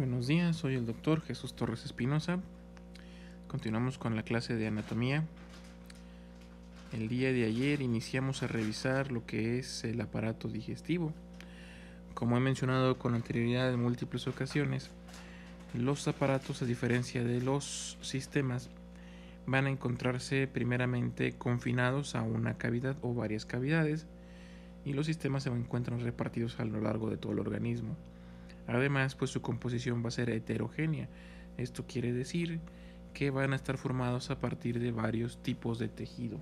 Buenos días, soy el doctor Jesús Torres Espinosa. Continuamos con la clase de anatomía. El día de ayer iniciamos a revisar lo que es el aparato digestivo. Como he mencionado con anterioridad en múltiples ocasiones, los aparatos, a diferencia de los sistemas, van a encontrarse primeramente confinados a una cavidad o varias cavidades y los sistemas se encuentran repartidos a lo largo de todo el organismo. Además, pues su composición va a ser heterogénea. Esto quiere decir que van a estar formados a partir de varios tipos de tejido.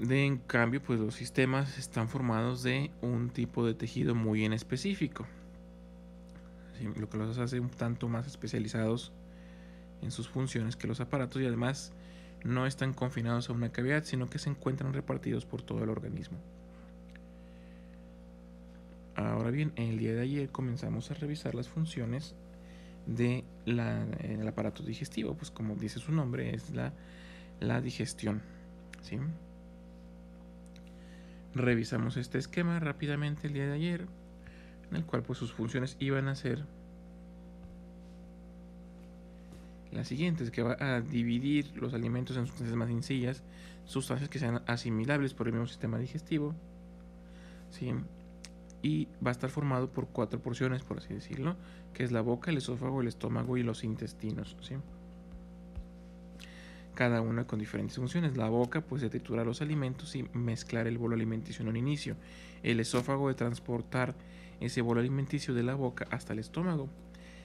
en cambio, pues los sistemas están formados de un tipo de tejido muy en específico, lo que los hace un tanto más especializados en sus funciones que los aparatos y además no están confinados a una cavidad, sino que se encuentran repartidos por todo el organismo. Ahora bien, el día de ayer comenzamos a revisar las funciones eh, del aparato digestivo, pues como dice su nombre, es la, la digestión. ¿sí? Revisamos este esquema rápidamente el día de ayer, en el cual pues sus funciones iban a ser las siguientes, que va a dividir los alimentos en sustancias más sencillas, sustancias que sean asimilables por el mismo sistema digestivo. ¿sí? y va a estar formado por cuatro porciones, por así decirlo, que es la boca, el esófago, el estómago y los intestinos. Cada una con diferentes funciones. La boca, pues, de triturar los alimentos y mezclar el bolo alimenticio en un inicio. El esófago, de transportar ese bolo alimenticio de la boca hasta el estómago.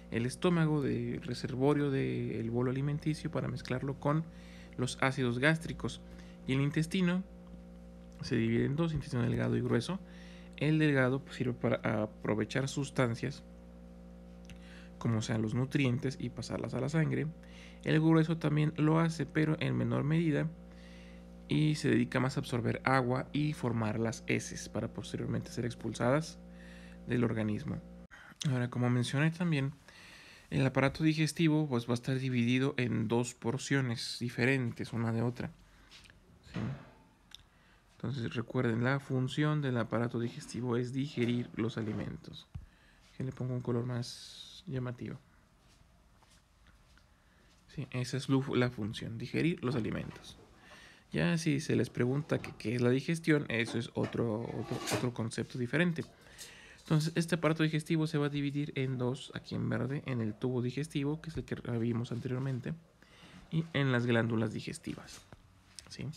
El estómago, de reservorio del bolo alimenticio para mezclarlo con los ácidos gástricos. Y el intestino se divide en dos: intestino delgado y grueso el delgado pues, sirve para aprovechar sustancias como sean los nutrientes y pasarlas a la sangre. El grueso también lo hace, pero en menor medida y se dedica más a absorber agua y formar las heces para posteriormente ser expulsadas del organismo. Ahora, como mencioné también, el aparato digestivo pues, va a estar dividido en dos porciones diferentes, una de otra. Entonces recuerden, la función del aparato digestivo es digerir los alimentos. Que le pongo un color más llamativo. Sí, esa es la función, digerir los alimentos. Ya si se les pregunta qué es la digestión, eso es otro, otro, otro concepto diferente. Entonces, este aparato digestivo se va a dividir en dos, aquí en verde, en el tubo digestivo, que es el que vimos anteriormente, y en las glándulas digestivas. ¿sí?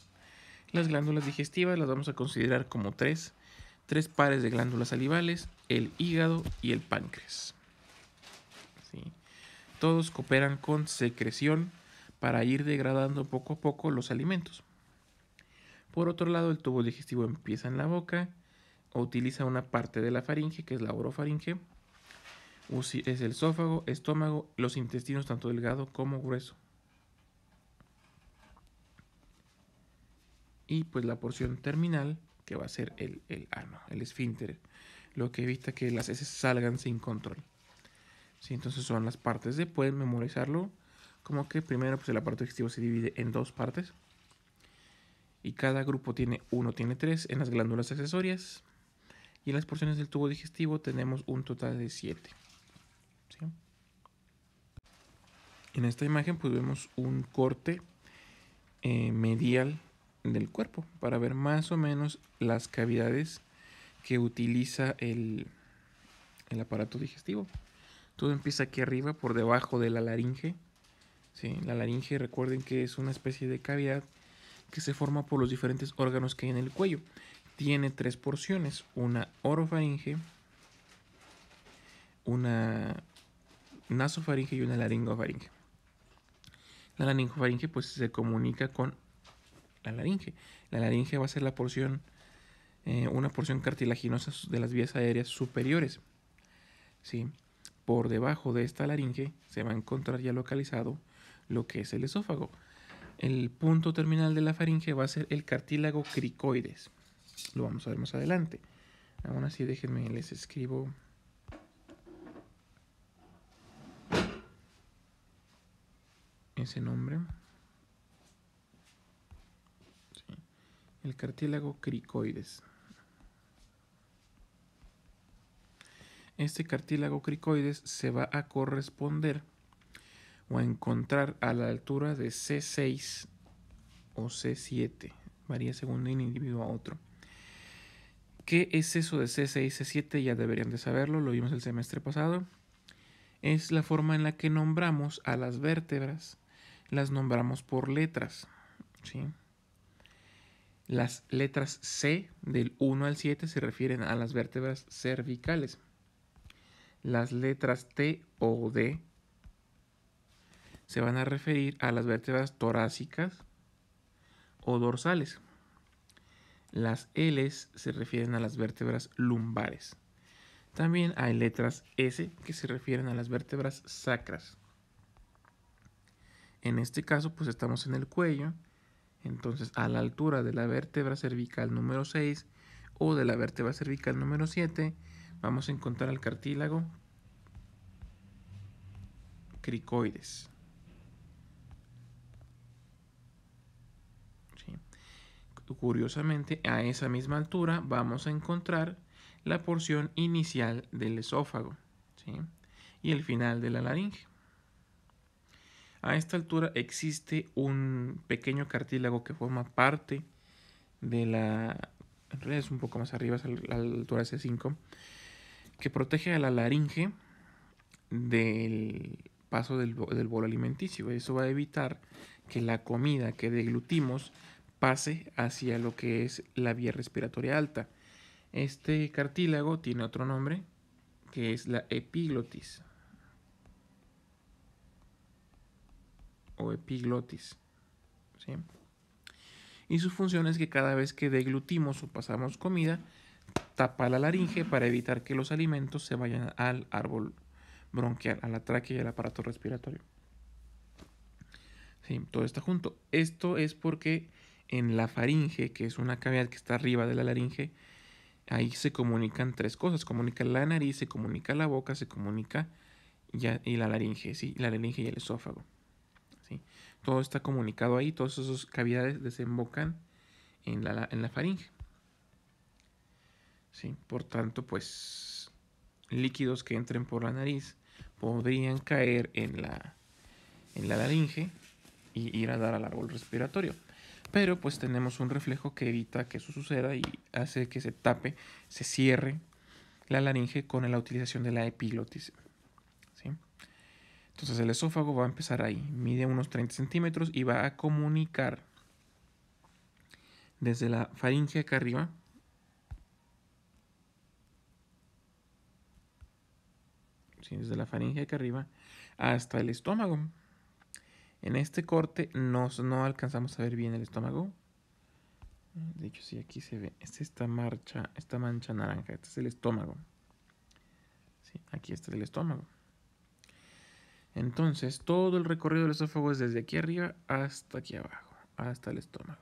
Las glándulas digestivas las vamos a considerar como tres, tres pares de glándulas salivales, el hígado y el páncreas. Todos cooperan con secreción para ir degradando poco a poco los alimentos. Por otro lado, el tubo digestivo empieza en la boca, utiliza una parte de la faringe, que es la orofaringe, es el esófago, estómago, los intestinos tanto delgado como grueso. y pues la porción terminal que va a ser el, el ano, ah, el esfínter, lo que evita que las heces salgan sin control. Sí, entonces son las partes de, pueden memorizarlo, como que primero pues el aparato digestivo se divide en dos partes y cada grupo tiene uno, tiene tres en las glándulas accesorias y en las porciones del tubo digestivo tenemos un total de siete. En esta imagen pues vemos un corte eh, medial del cuerpo para ver más o menos las cavidades que utiliza el, aparato digestivo. Todo empieza aquí arriba, por debajo de la laringe. La laringe, recuerden que es una especie de cavidad que se forma por los diferentes órganos que hay en el cuello. Tiene tres porciones, una orofaringe, una nasofaringe y una laringofaringe. La laringofaringe pues se comunica con la laringe. La laringe va a ser la porción, eh, una porción cartilaginosa de las vías aéreas superiores. ¿sí? Por debajo de esta laringe se va a encontrar ya localizado lo que es el esófago. El punto terminal de la faringe va a ser el cartílago cricoides. Lo vamos a ver más adelante. Aún así, déjenme, les escribo. Ese nombre. el cartílago cricoides. Este cartílago cricoides se va a corresponder o a encontrar a la altura de C6 o C7, varía según un individuo a otro. ¿Qué es eso de C6 C7? Ya deberían de saberlo, lo vimos el semestre pasado. Es la forma en la que nombramos a las vértebras, las nombramos por letras. ¿sí? Las letras C del 1 al 7 se refieren a las vértebras cervicales. Las letras T o D se van a referir a las vértebras torácicas o dorsales. Las L se refieren a las vértebras lumbares. También hay letras S que se refieren a las vértebras sacras. En este caso, pues estamos en el cuello entonces, a la altura de la vértebra cervical número 6 o de la vértebra cervical número 7, vamos a encontrar el cartílago cricoides. Curiosamente, a esa misma altura vamos a encontrar la porción inicial del esófago y el final de la laringe. A esta altura existe un pequeño cartílago que forma parte de la... En realidad es un poco más arriba, es a la altura C5, que protege a la laringe del paso del, del bolo alimenticio. Eso va a evitar que la comida que deglutimos pase hacia lo que es la vía respiratoria alta. Este cartílago tiene otro nombre, que es la epiglotis. o epiglotis. Y su función es que cada vez que deglutimos o pasamos comida, tapa la laringe para evitar que los alimentos se vayan al árbol bronquial, a la tráquea y al aparato respiratorio. Sí, todo está junto. Esto es porque en la faringe, que es una cavidad que está arriba de la laringe, ahí se comunican tres cosas. Comunica la nariz, se comunica la boca, se comunica ya, y la laringe, ¿sí? la laringe y el esófago. Todo está comunicado ahí, todas esas cavidades desembocan en la, faringe. Por tanto, pues líquidos que entren por la nariz podrían caer en la, en la laringe y ir a dar al árbol respiratorio. Pero pues tenemos un reflejo que evita que eso suceda y hace que se tape, se cierre la laringe con la utilización de la epilotis. Entonces el esófago va a empezar ahí, mide unos 30 centímetros y va a comunicar desde la faringe acá arriba. desde la faringe acá arriba hasta el estómago. En este corte nos, no alcanzamos a ver bien el estómago. De hecho, sí, aquí se ve. Esta esta marcha, esta mancha naranja. Este es el estómago. Sí, aquí está el estómago. Entonces, todo el recorrido del esófago es desde aquí arriba hasta aquí abajo, hasta el estómago.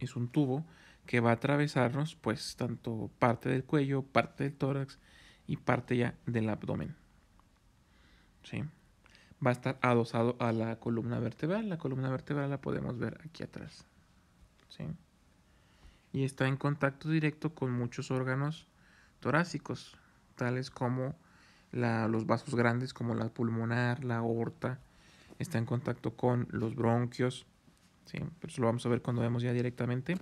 es un tubo que va a atravesarnos, pues, tanto parte del cuello, parte del tórax y parte ya del abdomen. Va a estar adosado a la columna vertebral. La columna vertebral la podemos ver aquí atrás. Y está en contacto directo con muchos órganos torácicos, tales como los vasos grandes como la pulmonar, la aorta, está en contacto con los bronquios, ¿sí? pero eso lo vamos a ver cuando vemos ya directamente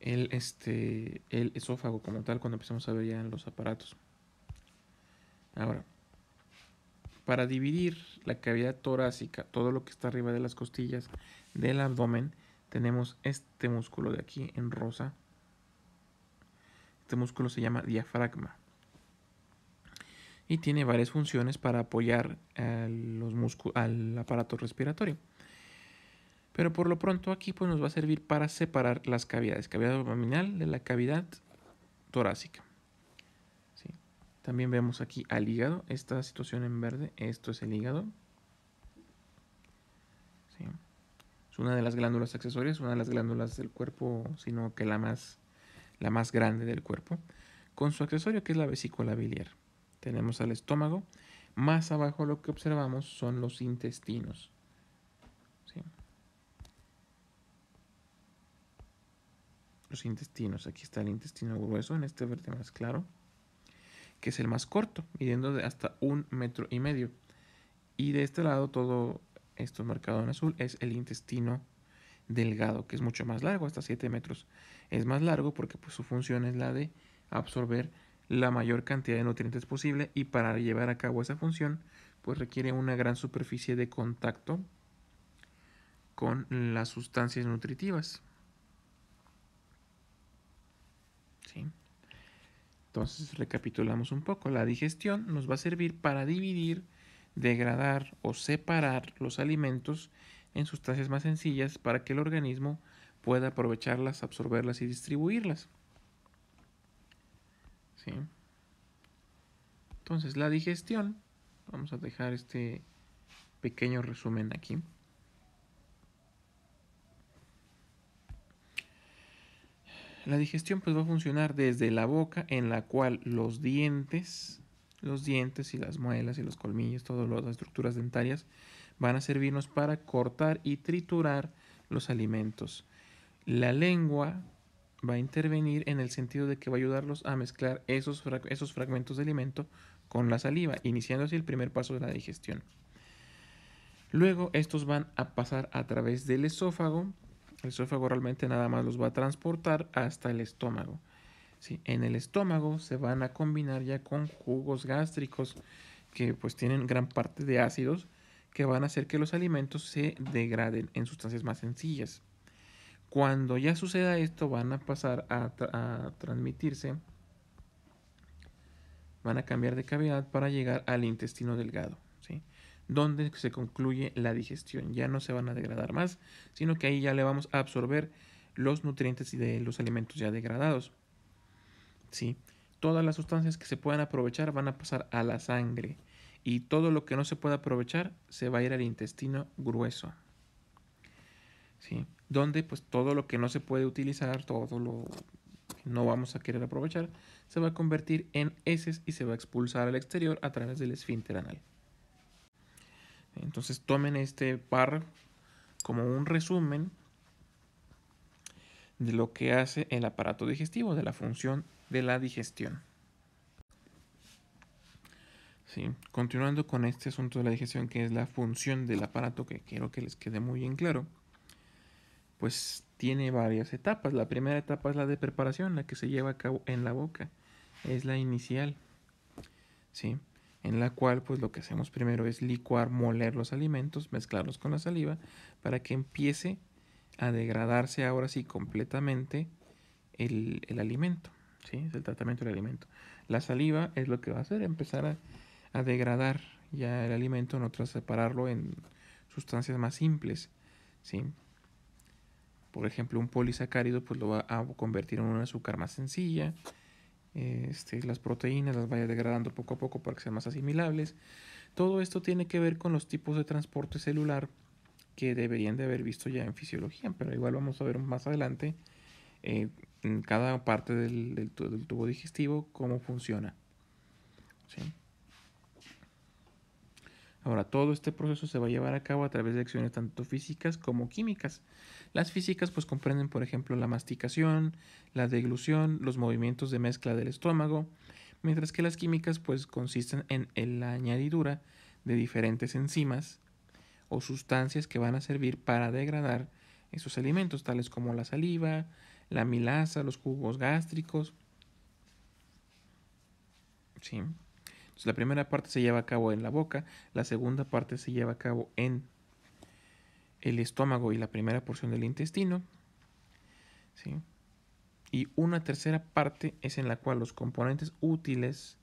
el, este, el esófago como tal, cuando empezamos a ver ya en los aparatos. Ahora, para dividir la cavidad torácica, todo lo que está arriba de las costillas del abdomen, tenemos este músculo de aquí en rosa. Este músculo se llama diafragma y tiene varias funciones para apoyar al aparato respiratorio. Pero por lo pronto aquí pues, nos va a servir para separar las cavidades, cavidad abdominal de la cavidad torácica. También vemos aquí al hígado, esta situación en verde, esto es el hígado. Es una de las glándulas accesorias, una de las glándulas del cuerpo, sino que la más, la más grande del cuerpo, con su accesorio que es la vesícula biliar tenemos al estómago. Más abajo lo que observamos son los intestinos. Los intestinos. Aquí está el intestino grueso, en este verde más claro, que es el más corto, midiendo de hasta un metro y medio. Y de este lado todo esto marcado en azul es el intestino delgado, que es mucho más largo, hasta 7 metros. Es más largo porque pues, su función es la de absorber la mayor cantidad de nutrientes posible y para llevar a cabo esa función pues requiere una gran superficie de contacto con las sustancias nutritivas. ¿Sí? Entonces recapitulamos un poco, la digestión nos va a servir para dividir, degradar o separar los alimentos en sustancias más sencillas para que el organismo pueda aprovecharlas, absorberlas y distribuirlas. Entonces, la digestión, vamos a dejar este pequeño resumen aquí. La digestión pues va a funcionar desde la boca en la cual los dientes, los dientes y las muelas y los colmillos, todas las estructuras dentarias van a servirnos para cortar y triturar los alimentos. La lengua va a intervenir en el sentido de que va a ayudarlos a mezclar esos, esos fragmentos de alimento con la saliva, iniciando así el primer paso de la digestión. Luego estos van a pasar a través del esófago. El esófago realmente nada más los va a transportar hasta el estómago. En el estómago se van a combinar ya con jugos gástricos que pues tienen gran parte de ácidos que van a hacer que los alimentos se degraden en sustancias más sencillas. Cuando ya suceda esto, van a pasar a, transmitirse, van a cambiar de cavidad para llegar al intestino delgado, ¿sí? donde se concluye la digestión. Ya no se van a degradar más, sino que ahí ya le vamos a absorber los nutrientes de los alimentos ya degradados. ¿sí? Todas las sustancias que se puedan aprovechar van a pasar a la sangre y todo lo que no se pueda aprovechar se va a ir al intestino grueso. ¿sí? donde pues todo lo que no se puede utilizar, todo lo que no vamos a querer aprovechar, se va a convertir en heces y se va a expulsar al exterior a través del esfínter anal. Entonces tomen este par como un resumen de lo que hace el aparato digestivo, de la función de la digestión. Sí. Continuando con este asunto de la digestión, que es la función del aparato, que quiero que les quede muy bien claro pues tiene varias etapas. La primera etapa es la de preparación, la que se lleva a cabo en la boca. Es la inicial. ¿Sí? En la cual, pues lo que hacemos primero es licuar, moler los alimentos, mezclarlos con la saliva, para que empiece a degradarse ahora sí completamente el, alimento. ¿Sí? Es el tratamiento del alimento. La saliva es lo que va a hacer, empezar a, a degradar ya el alimento, no tras separarlo en sustancias más simples. ¿Sí? por ejemplo, un polisacárido pues lo va a convertir en un azúcar más sencilla. Este, las proteínas las vaya degradando poco a poco para que sean más asimilables. Todo esto tiene que ver con los tipos de transporte celular que deberían de haber visto ya en fisiología, pero igual vamos a ver más adelante eh, en cada parte del, tubo digestivo cómo funciona. Ahora, todo este proceso se va a llevar a cabo a través de acciones tanto físicas como químicas. Las físicas pues comprenden por ejemplo la masticación, la deglución, los movimientos de mezcla del estómago, mientras que las químicas pues consisten en, la añadidura de diferentes enzimas o sustancias que van a servir para degradar esos alimentos, tales como la saliva, la milasa, los jugos gástricos. ¿Sí? la primera parte se lleva a cabo en la boca, la segunda parte se lleva a cabo en el estómago y la primera porción del intestino. ¿sí? Y una tercera parte es en la cual los componentes útiles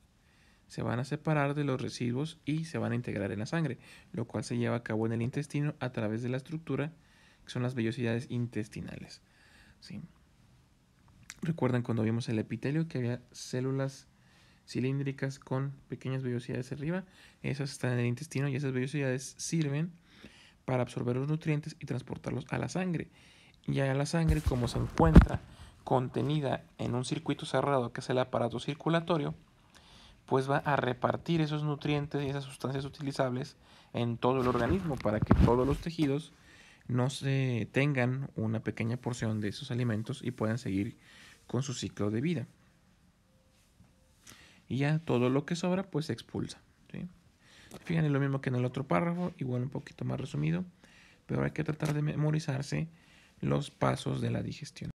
se van a separar de los residuos y se van a integrar en la sangre, lo cual se lleva a cabo en el intestino a través de la estructura que son las vellosidades intestinales. ¿sí? Recuerdan cuando vimos el epitelio que había células cilíndricas con pequeñas vellosidades arriba, esas están en el intestino y esas vellosidades sirven para absorber los nutrientes y transportarlos a la sangre. Y a la sangre, como se encuentra contenida en un circuito cerrado que es el aparato circulatorio, pues va a repartir esos nutrientes y esas sustancias utilizables en todo el organismo para que todos los tejidos no se tengan una pequeña porción de esos alimentos y puedan seguir con su ciclo de vida. Y ya todo lo que sobra pues se expulsa. Fíjense lo mismo que en el otro párrafo, igual un poquito más resumido, pero hay que tratar de memorizarse los pasos de la digestión.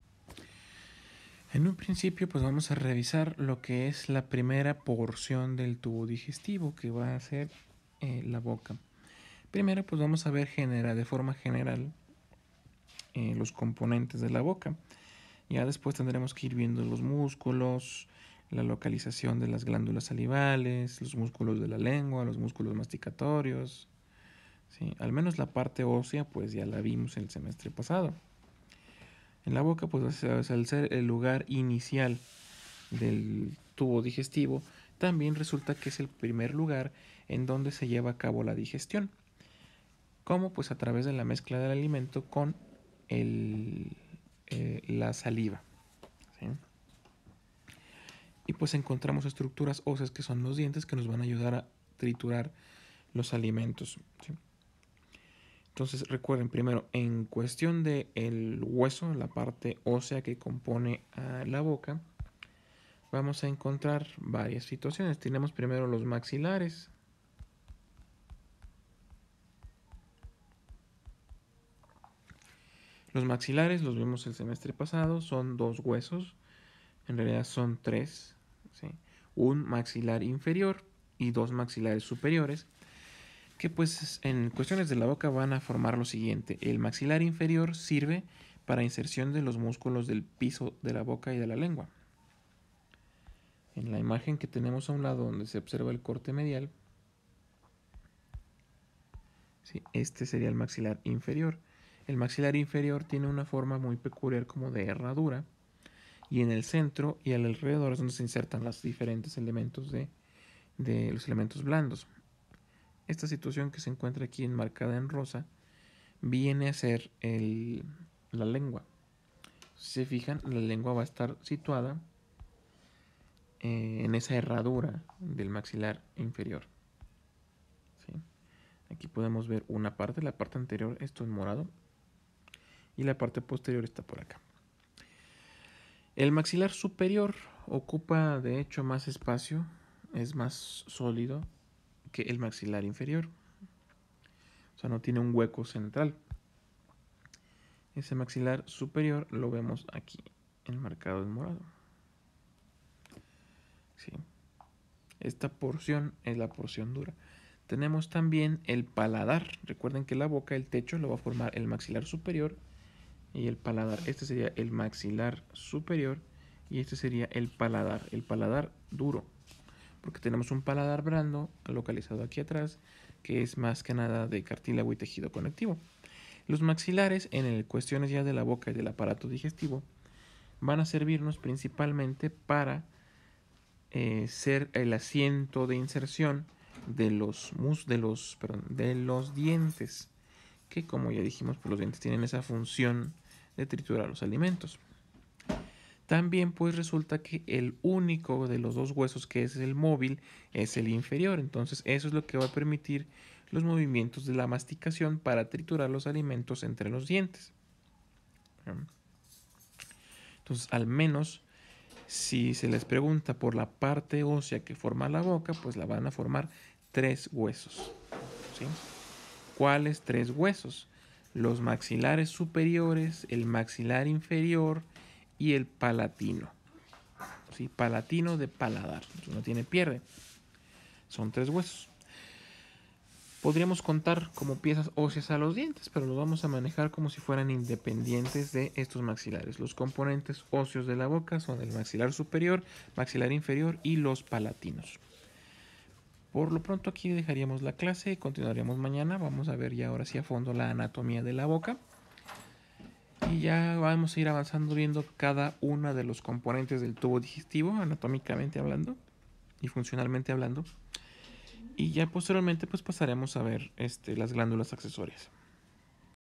En un principio, pues vamos a revisar lo que es la primera porción del tubo digestivo, que va a ser eh, la boca. Primero, pues vamos a ver de forma general eh, los componentes de la boca. Ya después tendremos que ir viendo los músculos, la localización de las glándulas salivales, los músculos de la lengua, los músculos masticatorios. Al menos la parte ósea, pues ya la vimos el semestre pasado. En la boca, pues al ser el lugar inicial del tubo digestivo, también resulta que es el primer lugar en donde se lleva a cabo la digestión. ¿Cómo? Pues a través de la mezcla del alimento con eh, la saliva. ¿sí? y pues encontramos estructuras óseas que son los dientes que nos van a ayudar a triturar los alimentos. Entonces recuerden primero, en cuestión del hueso, la parte ósea que compone la boca, vamos a encontrar varias situaciones. Tenemos primero los maxilares. Los maxilares, los vimos el semestre pasado, son dos huesos, en realidad son tres un maxilar inferior y dos maxilares superiores, que pues en cuestiones de la boca van a formar lo siguiente. El maxilar inferior sirve para inserción de los músculos del piso de la boca y de la lengua. En la imagen que tenemos a un lado donde se observa el corte medial, este sería el maxilar inferior. El maxilar inferior tiene una forma muy peculiar como de herradura, y en el centro y alrededor es donde se insertan los diferentes elementos de, los elementos blandos. Esta situación que se encuentra aquí enmarcada en rosa viene a ser el, la lengua. Si se fijan, la lengua va a estar situada eh, en esa herradura del maxilar inferior. Aquí podemos ver una parte, la parte anterior, esto es morado, y la parte posterior está por acá. El maxilar superior ocupa de hecho más espacio, es más sólido que el maxilar inferior. O sea, no tiene un hueco central. Ese maxilar superior lo vemos aquí, enmarcado en morado. Sí. Esta porción es la porción dura. Tenemos también el paladar. Recuerden que la boca, el techo, lo va a formar el maxilar superior y el paladar. Este sería el maxilar superior y este sería el paladar, el paladar duro. Porque tenemos un paladar brando localizado aquí atrás, que es más que nada de cartílago y tejido conectivo. Los maxilares, en el, cuestiones ya de la boca y del aparato digestivo, van a servirnos principalmente para eh, ser el asiento de inserción de los, mus, de, los, de los dientes, que como ya dijimos, pues los dientes tienen esa función de triturar los alimentos. También pues resulta que el único de los dos huesos que es el móvil es el inferior. Entonces eso es lo que va a permitir los movimientos de la masticación para triturar los alimentos entre los dientes. Entonces al menos si se les pregunta por la parte ósea que forma la boca, pues la van a formar tres huesos. ¿Cuáles tres huesos? los maxilares superiores, el maxilar inferior y el palatino. ¿Sí? Palatino de paladar. no tiene pierde. Son tres huesos. Podríamos contar como piezas óseas a los dientes, pero los vamos a manejar como si fueran independientes de estos maxilares. Los componentes óseos de la boca son el maxilar superior, maxilar inferior y los palatinos. Por lo pronto aquí dejaríamos la clase y continuaríamos mañana. Vamos a ver ya ahora sí a fondo la anatomía de la boca. Y ya vamos a ir avanzando viendo cada una de los componentes del tubo digestivo, anatómicamente hablando y funcionalmente hablando. Y ya posteriormente pues pasaremos a ver este, las glándulas accesorias.